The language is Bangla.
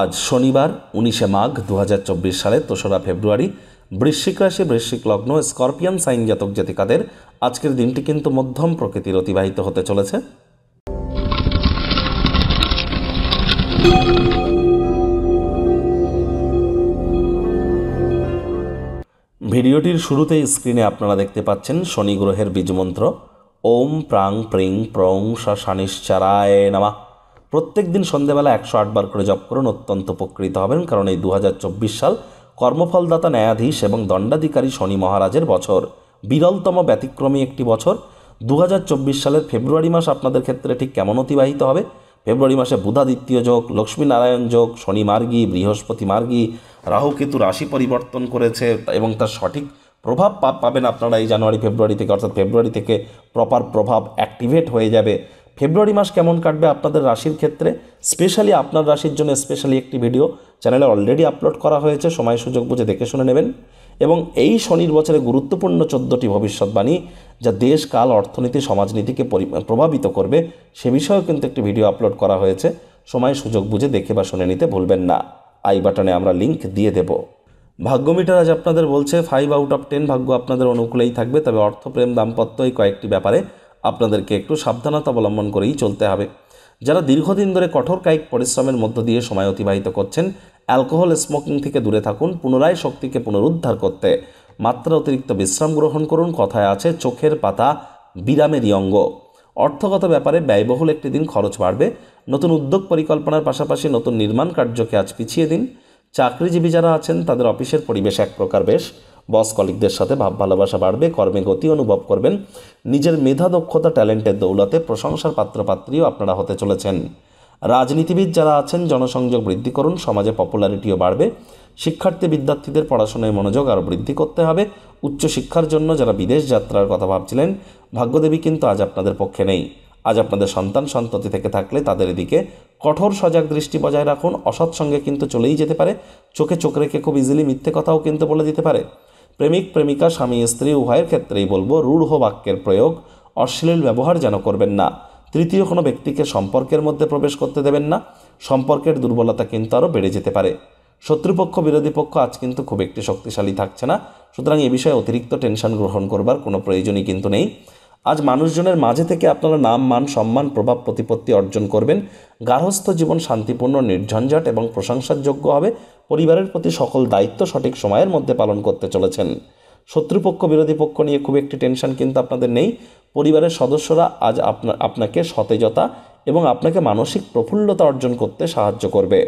আজ শনিবার উনিশে মাঘ দু সালের দোসরা ফেব্রুয়ারি বৃশ্চিক রাশি বৃশ্চিক লগ্ন স্করপিয়ান সাইন জাতক জাতিকাদের আজকের দিনটি কিন্তু মধ্যম প্রকৃতির অতিবাহিত হতে চলেছে ভিডিওটির শুরুতে স্ক্রিনে আপনারা দেখতে পাচ্ছেন শনি গ্রহের বীজমন্ত্র ওম প্রাং প্রিং প্রং শানিশ্চারায় নামা প্রত্যেক দিন সন্ধ্যেবেলা একশো আটবার করে জপ করুন অত্যন্ত উপকৃত হবেন কারণ এই দু সাল কর্মফলদাতা ন্যায়াধীশ এবং দণ্ডাধিকারী শনি মহারাজের বছর বিরলতম ব্যতিক্রমী একটি বছর দু সালের ফেব্রুয়ারি মাস আপনাদের ক্ষেত্রে ঠিক কেমন অতিবাহিত হবে ফেব্রুয়ারি মাসে বুধাদিত্য যোগ লক্ষ্মীনারায়ণ যোগ শনি মার্গী বৃহস্পতি মার্গী রাহুকেতু রাশি পরিবর্তন করেছে এবং তার সঠিক প্রভাব পাবেন আপনারা এই জানুয়ারি ফেব্রুয়ারি থেকে অর্থাৎ ফেব্রুয়ারি থেকে প্রপার প্রভাব অ্যাক্টিভেট হয়ে যাবে ফেব্রুয়ারি মাস কেমন কাটবে আপনাদের রাশির ক্ষেত্রে স্পেশালি আপনার রাশির জন্য স্পেশালি একটি ভিডিও চ্যানেলে অলরেডি আপলোড করা হয়েছে সময় সুযোগ বুঝে দেখে শুনে নেবেন এবং এই শনির বছরে গুরুত্বপূর্ণ চোদ্দোটি ভবিষ্যৎবাণী যা দেশ কাল অর্থনীতি সমাজনীতিকে প্রভাবিত করবে সে বিষয়েও কিন্তু একটি ভিডিও আপলোড করা হয়েছে সময় সুযোগ বুঝে দেখে বা শুনে নিতে ভুলবেন না আই বাটনে আমরা লিঙ্ক দিয়ে দেব ভাগ্যমিটার আজ আপনাদের বলছে ফাইভ আউট অফ টেন ভাগ্য আপনাদের অনুকূলেই থাকবে তবে অর্থপ্রেম দাম্পত্য এই কয়েকটি ব্যাপারে আপনাদেরকে একটু সাবধানতা অবলম্বন করেই চলতে হবে যারা দীর্ঘদিন ধরে কঠোর কায়িক পরিশ্রমের মধ্য দিয়ে সময় অতিবাহিত করছেন অ্যালকোহল স্মোকিং থেকে দূরে থাকুন পুনরায় শক্তিকে পুনরুদ্ধার করতে মাত্রা অতিরিক্ত বিশ্রাম গ্রহণ করুন কথায় আছে চোখের পাতা বিরামেরই অঙ্গ অর্থগত ব্যাপারে ব্যয়বহুল একটি দিন খরচ বাড়বে নতুন উদ্যোগ পরিকল্পনার পাশাপাশি নতুন নির্মাণ কার্যকে আজ পিছিয়ে দিন চাকরিজীবী যারা আছেন তাদের অফিসের পরিবেশ এক প্রকার বেশ বস কলিকদের সাথে ভাব ভালোবাসা বাড়বে কর্মে গতি অনুভব করবেন নিজের মেধা দক্ষতা ট্যালেন্টের দৌলতে প্রশংসার পাত্রপাত্রীও আপনারা হতে চলেছেন রাজনীতিবিদ যারা আছেন জনসংযোগ বৃদ্ধি করুন সমাজে পপুলারিটিও বাড়বে শিক্ষার্থী বিদ্যার্থীদের পড়াশোনায় মনোযোগ আরও বৃদ্ধি করতে হবে উচ্চশিক্ষার জন্য যারা বিদেশ যাত্রার কথা ভাবছিলেন ভাগ্যদেবী কিন্তু আজ আপনাদের পক্ষে নেই আজ আপনাদের সন্তান সন্ততি থেকে থাকলে তাদের দিকে কঠোর সজাগ দৃষ্টি বজায় রাখুন অসৎ সঙ্গে কিন্তু চলেই যেতে পারে চোখে চোখ রেখে খুব ইজিলি মিথ্যে কথাও কিন্তু বলে দিতে পারে প্রেমিক প্রেমিকা স্বামী স্ত্রী উভয়ের ক্ষেত্রেই বলবো রূঢ় বাক্যের প্রয়োগ অশ্লীল ব্যবহার যেন করবেন না তৃতীয় কোনো ব্যক্তিকে সম্পর্কের মধ্যে প্রবেশ করতে দেবেন না সম্পর্কের দুর্বলতা কিন্তু আরও বেড়ে যেতে পারে শত্রুপক্ষ বিরোধী পক্ষ আজ কিন্তু খুব একটি শক্তিশালী থাকছে না সুতরাং এ বিষয়ে অতিরিক্ত টেনশন গ্রহণ করবার কোনো প্রয়োজনই কিন্তু নেই আজ মানুষজনের মাঝে থেকে আপনারা নাম মান সম্মান প্রভাব প্রতিপত্তি অর্জন করবেন গার্হস্থ্য জীবন শান্তিপূর্ণ নির্ঝঞ্ঝাট এবং প্রশংসার যোগ্য হবে পরিবারের প্রতি সকল দায়িত্ব সঠিক সময়ের মধ্যে পালন করতে চলেছেন শত্রুপক্ষ বিরোধী পক্ষ নিয়ে খুব একটি টেনশন কিন্তু আপনাদের নেই পরিবারের সদস্যরা আজ আপনার আপনাকে সতেজতা এবং আপনাকে মানসিক প্রফুল্লতা অর্জন করতে সাহায্য করবে